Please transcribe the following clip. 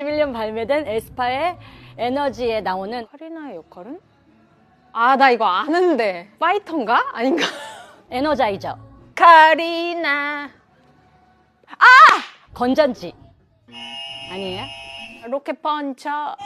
2011년 발매된 에스파의 에너지에 나오는 카리나의 역할은? 아, 나 이거 아는데. 파이터인가? 아닌가? 에너자이저. 카리나. 아! 건전지. 아니에요? 로켓펀쳐.